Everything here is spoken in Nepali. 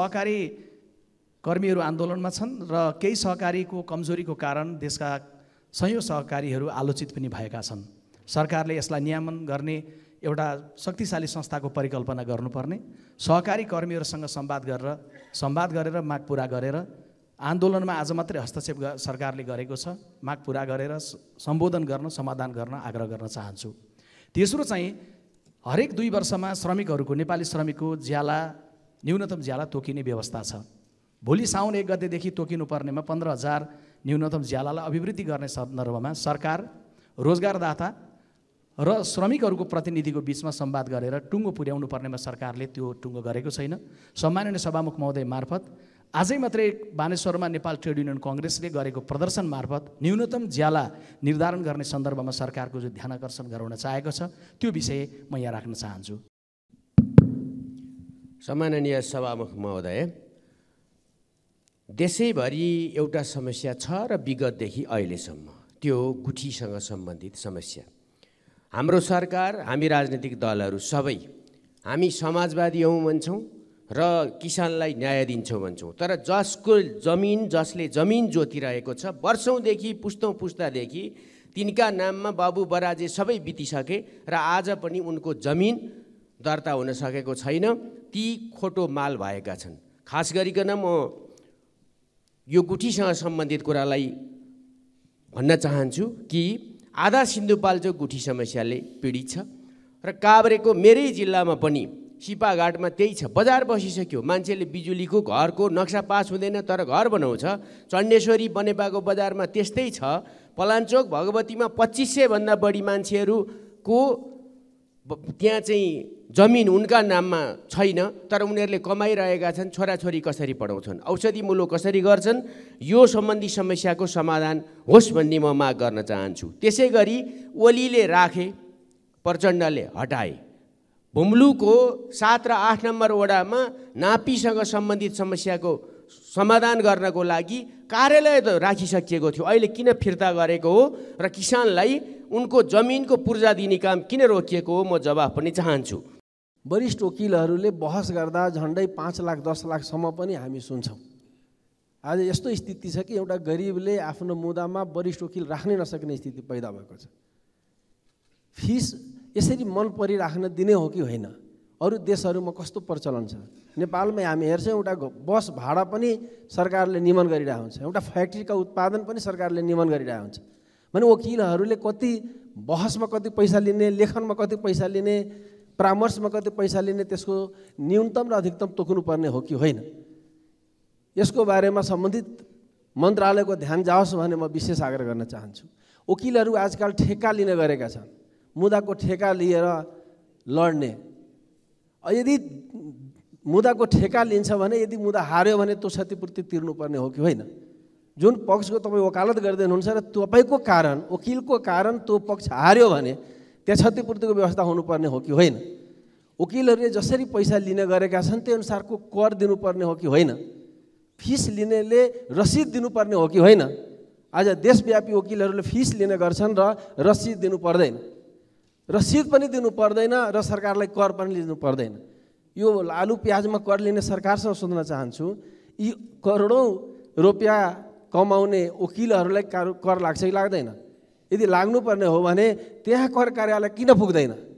सहकारी कर्मीहरू आन्दोलनमा छन् र केही सहकारीको कमजोरीको कारण देशका सयौँ सहकारीहरू आलोचित पनि भएका छन् सरकारले यसलाई नियमन गर्ने एउटा शक्तिशाली संस्थाको परिकल्पना गर्नुपर्ने सहकारी कर्मीहरूसँग सम्वाद गरेर सम्वाद गरेर माग पुरा गरेर आन्दोलनमा आज मात्रै हस्तक्षेप सरकारले गरेको छ माग पुरा गरेर सम्बोधन गर्न समाधान गर्न आग्रह गर्न चाहन्छु तेस्रो चाहिँ हरेक दुई वर्षमा श्रमिकहरूको नेपाली श्रमिकको ज्याला न्यूनतम ज्याला तोकिने व्यवस्था छ भोलि साउन एक गतेदेखि तोकिनुपर्नेमा पन्ध्र हजार न्यूनतम ज्यालालाई अभिवृद्धि गर्ने सन्दर्भमा सरकार रोजगारदाता र श्रमिकहरूको प्रतिनिधिको बिचमा सम्वाद गरेर टुङ्गो पुर्याउनु पर्नेमा सरकारले त्यो टुङ्गो गरेको छैन सम्माननीय सभामुख महोदय मार्फत आजै मात्रै बानेश्वरमा नेपाल ट्रेड युनियन कङ्ग्रेसले गरेको प्रदर्शन मार्फत न्यूनतम ज्याला निर्धारण गर्ने सन्दर्भमा सरकारको जो ध्यान आकर्षण गराउन चाहेको छ त्यो विषय म यहाँ राख्न चाहन्छु सम्माननीय सभामुख महोदय देशैभरि एउटा समस्या छ र विगतदेखि अहिलेसम्म त्यो गुठीसँग सम्बन्धित समस्या हाम्रो सरकार हामी राजनीतिक दलहरू सबै हामी समाजवादी हौँ भन्छौँ र किसानलाई न्याय दिन्छौँ भन्छौँ तर जसको जमिन जसले जमिन जोतिरहेको छ वर्षौँदेखि पुस्तौँ पुस्तादेखि तिनका नाममा बाबु बराजे सबै बितिसके र आज पनि उनको जमिन दर्ता हुन सकेको छैन ती खोटो माल भएका छन् खास गरिकन म यो गुठीसँग सम्बन्धित कुरालाई भन्न चाहन्छु कि आधा सिन्धुपाल्चो गुठी समस्याले पीडित छ र काभ्रेको मेरै जिल्लामा पनि सिपाघाटमा त्यही छ बजार बसिसक्यो मान्छेले बिजुलीको घरको नक्सा पास हुँदैन तर घर बनाउँछ चण्डेश्वरी बनेपाको बजारमा त्यस्तै छ पलाञ्चोक भगवतीमा पच्चिस सयभन्दा बढी मान्छेहरूको त्यहाँ चाहिँ जमिन उनका नाममा छैन तर उनीहरूले कमाइरहेका छन् छोराछोरी कसरी पढाउँछन् औषधि मूलो कसरी गर्छन् यो सम्बन्धी समस्याको समाधान होस् भन्ने म माग गर्न चाहन्छु त्यसै गरी ओलीले राखे प्रचण्डले हटाए भुम्लुको सात र आठ नम्बर वडामा नापीसँग सम्बन्धित समस्याको समाधान गर्नको लागि कार्यालय त राखिसकिएको थियो अहिले किन फिर्ता गरेको हो र किसानलाई उनको जमिनको पूर्जा दिने काम किन रोकिएको हो म जवाफ पनि चाहन्छु वरिष्ठ वकिलहरूले बहस गर्दा झन्डै पाँच लाख दस लाखसम्म पनि हामी सुन्छौँ आज यस्तो स्थिति छ कि एउटा गरिबले आफ्नो मुदामा वरिष्ठ वकिल राख्नै नसक्ने स्थिति पैदा भएको छ फिस यसरी मन परिराख्न दिने हो कि होइन अरू देशहरूमा कस्तो प्रचलन छ नेपालमै हामी हेर्छौँ एउटा बस भाडा पनि सरकारले निमन गरिरहेको हुन्छ एउटा फ्याक्ट्रीका उत्पादन पनि सरकारले निमन गरिरहेको हुन्छ भने वकिलहरूले कति बहसमा कति पैसा लिने लेखनमा कति पैसा लिने परामर्शमा कति पैसा लिने त्यसको न्यूनतम र अधिकतम तोक्नुपर्ने हो कि होइन यसको बारेमा सम्बन्धित मन्त्रालयको ध्यान जाओस् भने म विशेष आग्रह गर्न चाहन्छु वकिलहरू आजकल ठेक्का लिने गरेका छन् मुदाको ठेक्का लिएर लड्ने यदि मुदाको ठेका लिन्छ भने यदि मुदा हार्यो भने त्यो क्षतिपूर्ति तिर्नुपर्ने हो कि होइन जुन पक्षको तपाईँ वकालत गर्दै हुनुहुन्छ र तपाईँको कारण वकिलको कारण त्यो पक्ष हार्यो भने त्यहाँ क्षतिपूर्तिको व्यवस्था हुनुपर्ने हो कि होइन वकिलहरूले जसरी पैसा लिने गरेका छन् त्यही अनुसारको कर दिनुपर्ने हो कि होइन फिस लिनेले रसिद दिनुपर्ने हो कि होइन आज देशव्यापी वकिलहरूले फिस लिने गर्छन् र रसिद दिनु पर्दैन रसिद पनि दिनु पर्दैन र सरकारलाई कर पनि लिनु पर्दैन यो आलु प्याजमा कर लिने सरकारसँग सोध्न चाहन्छु यी करोडौँ रुपियाँ कमाउने वकिलहरूलाई कर लाग्छ कि लाग्दैन यदि लाग्नुपर्ने हो भने त्यहाँ कर कार्यालय किन पुग्दैन